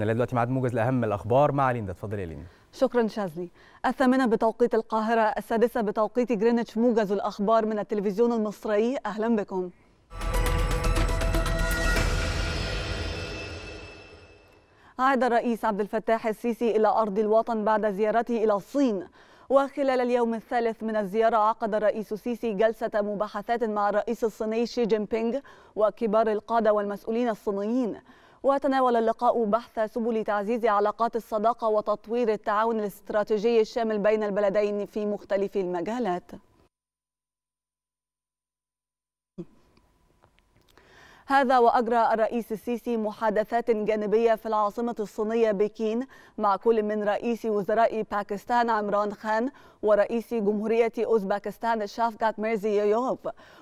نلاقي دلوقتي معاد موجز لاهم الاخبار مع ليندا اتفضلي يا ليندا شكرا شاذلي الثامنة بتوقيت القاهرة السادسة بتوقيت جرينتش موجز الأخبار من التلفزيون المصري أهلا بكم عاد الرئيس عبد الفتاح السيسي إلى أرض الوطن بعد زيارته إلى الصين وخلال اليوم الثالث من الزيارة عقد الرئيس السيسي جلسة مباحثات مع الرئيس الصيني شي جين بينغ وكبار القادة والمسؤولين الصينيين وتناول اللقاء بحث سبل تعزيز علاقات الصداقة وتطوير التعاون الاستراتيجي الشامل بين البلدين في مختلف المجالات هذا وأجرى الرئيس السيسي محادثات جانبية في العاصمة الصينية بكين مع كل من رئيس وزراء باكستان عمران خان ورئيس جمهورية أوزبكستان شافكات ميرزيويوف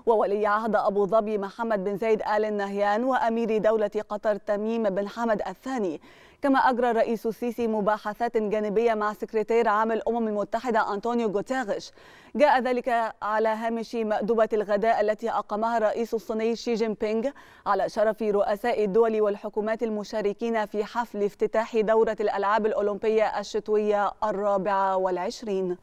وولي عهد أبو ظبي محمد بن زايد آل نهيان وأمير دولة قطر تميم بن حمد الثاني كما أجرى الرئيس السيسي مباحثات جانبية مع سكرتير عام الأمم المتحدة أنطونيو غوتيريش جاء ذلك على هامش مأدبة الغداء التي أقامها الرئيس الصيني شي جين بينغ على شرف رؤساء الدول والحكومات المشاركين في حفل افتتاح دورة الألعاب الأولمبية الشتوية الرابعة والعشرين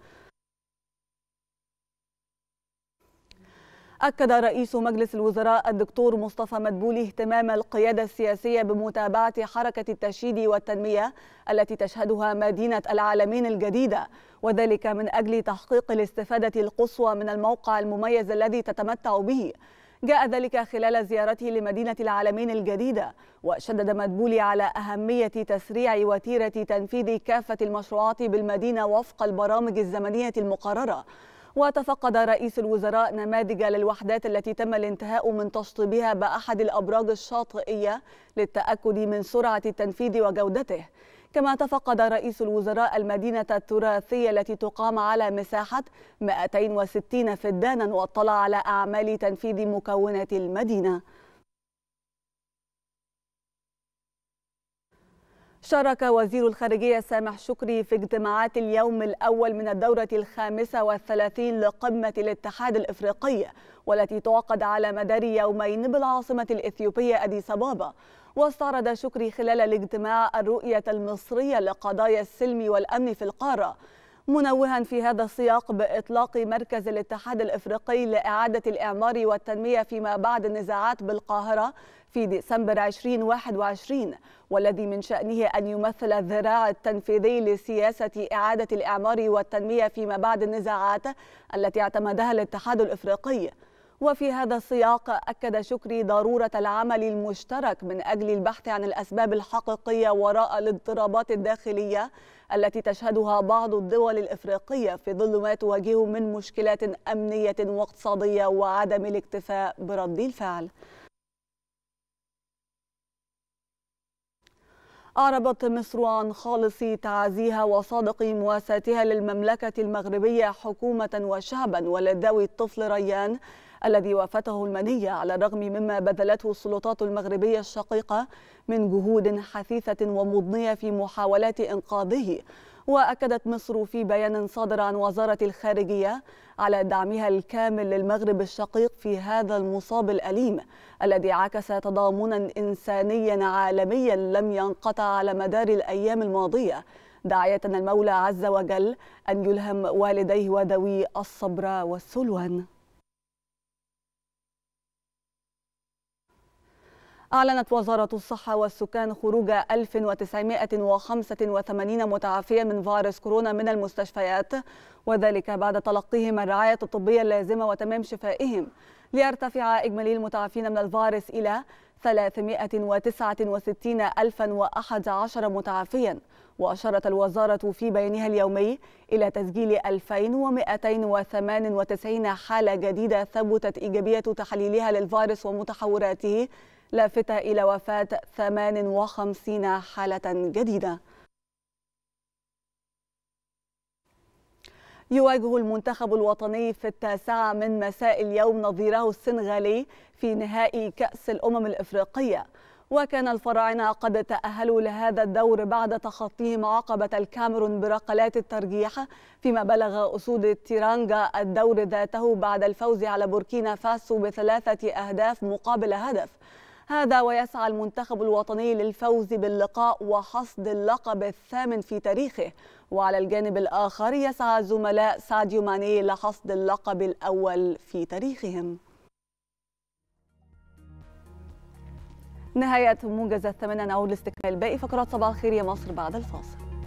أكد رئيس مجلس الوزراء الدكتور مصطفى مدبولي اهتمام القيادة السياسية بمتابعة حركة التشييد والتنمية التي تشهدها مدينة العالمين الجديدة وذلك من أجل تحقيق الاستفادة القصوى من الموقع المميز الذي تتمتع به جاء ذلك خلال زيارته لمدينة العالمين الجديدة وشدد مدبولي على أهمية تسريع وتيرة تنفيذ كافة المشروعات بالمدينة وفق البرامج الزمنية المقررة وتفقد رئيس الوزراء نماذج للوحدات التي تم الانتهاء من تشطيبها بأحد الأبراج الشاطئية للتأكد من سرعة التنفيذ وجودته كما تفقد رئيس الوزراء المدينة التراثية التي تقام على مساحة 260 فدانا واطلع على أعمال تنفيذ مكونات المدينة شارك وزير الخارجية سامح شكري في اجتماعات اليوم الأول من الدورة الخامسة والثلاثين لقمة الاتحاد الإفريقي والتي تعقد على مدار يومين بالعاصمة الإثيوبية أديس أبابا واستعرض شكري خلال الاجتماع الرؤية المصرية لقضايا السلم والأمن في القارة منوها في هذا السياق بإطلاق مركز الاتحاد الإفريقي لإعادة الإعمار والتنمية فيما بعد النزاعات بالقاهرة في ديسمبر 2021 والذي من شأنه أن يمثل الذراع التنفيذي لسياسة إعادة الإعمار والتنمية فيما بعد النزاعات التي اعتمدها الاتحاد الإفريقي وفي هذا السياق أكد شكري ضرورة العمل المشترك من أجل البحث عن الأسباب الحقيقية وراء الاضطرابات الداخلية التي تشهدها بعض الدول الإفريقية في ظل ما تواجهه من مشكلات أمنية واقتصادية وعدم الاكتفاء برد الفعل أعربت مصر عن خالص تعازيها وصادق مواساتها للمملكة المغربية حكومة وشعبا ولذوي الطفل ريان الذي وافته المنية على الرغم مما بذلته السلطات المغربية الشقيقة من جهود حثيثة ومضنية في محاولات إنقاذه وأكدت مصر في بيان صادر عن وزارة الخارجية على دعمها الكامل للمغرب الشقيق في هذا المصاب الأليم الذي عكس تضامنا إنسانيا عالميا لم ينقطع على مدار الأيام الماضية داعية المولى عز وجل أن يلهم والديه وذوي الصبر والسلوان أعلنت وزارة الصحة والسكان خروج 1985 متعافيا من فيروس كورونا من المستشفيات وذلك بعد تلقيهم الرعاية الطبية اللازمة وتمام شفائهم ليرتفع إجمالي المتعافين من الفيروس إلى 369011 متعافيا وأشارت الوزارة في بيانها اليومي إلى تسجيل 2298 حالة جديدة ثبتت إيجابية تحليلها للفيروس ومتحوراته لافتة إلى وفاة 58 حالة جديدة يواجه المنتخب الوطني في التاسعة من مساء اليوم نظيره السنغالي في نهائي كأس الأمم الإفريقية وكان الفراعنة قد تأهلوا لهذا الدور بعد تخطيهم عقبة الكاميرون برقلات الترجيح فيما بلغ أسود تيرانجا الدور ذاته بعد الفوز على بوركينا فاسو بثلاثة أهداف مقابل هدف هذا ويسعى المنتخب الوطني للفوز باللقاء وحصد اللقب الثامن في تاريخه وعلى الجانب الآخر يسعى زملاء ساديو ماني لحصد اللقب الأول في تاريخهم نهاية موجز الثمانية نعود لاستكمال باقي فقرات صباح الخير يا مصر بعد الفاصل